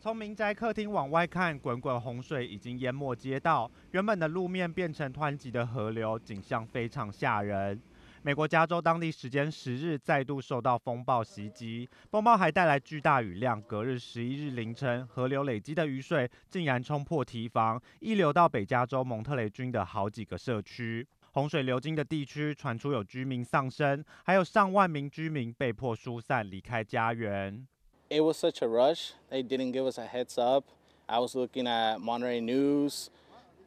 从民宅客厅往外看，滚滚洪水已经淹没街道，原本的路面变成湍急的河流，景象非常吓人。美国加州当地时间十日再度受到风暴袭击，风暴还带来巨大雨量。隔日十一日凌晨，河流累积的雨水竟然冲破堤防，溢流到北加州蒙特雷郡的好几个社区。洪水流经的地区传出有居民丧生，还有上万名居民被迫疏散离开家园。it was such a rush. They didn't give us a heads up. I was looking at Monterey News,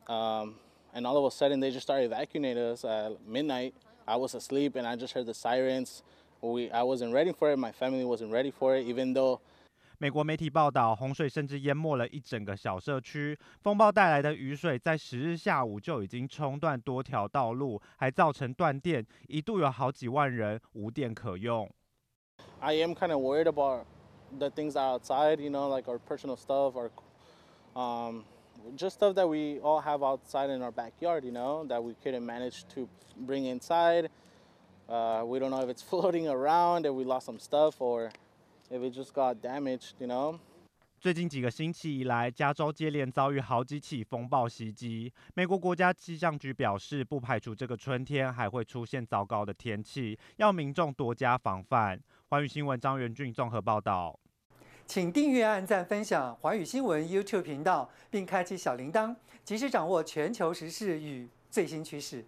um, and all of a sudden they just started evacuating us at midnight. I was asleep and I just heard the sirens. We, I wasn't ready for it. My family wasn't ready for it, even though 美国媒体报道，洪水甚至淹没了一整个小社区。风暴带来的雨水在十日下午就已经冲断多条道路，还造成断电，一度有好几万人无电可用。I am kind of worried about the things outside, you know, like our personal stuff, our um, just stuff that we all have outside in our backyard, you know, that we couldn't manage to bring inside. Uh, we don't know if it's floating around, if we lost some stuff, or if it just got damaged, you know. 最近几个星期以来，加州接连遭遇好几起风暴袭击。美国国家气象局表示，不排除这个春天还会出现糟糕的天气，要民众多加防范。华语新闻，张元俊综合报道。请订阅、按赞、分享华语新闻 YouTube 频道，并开启小铃铛，及时掌握全球时事与最新趋势。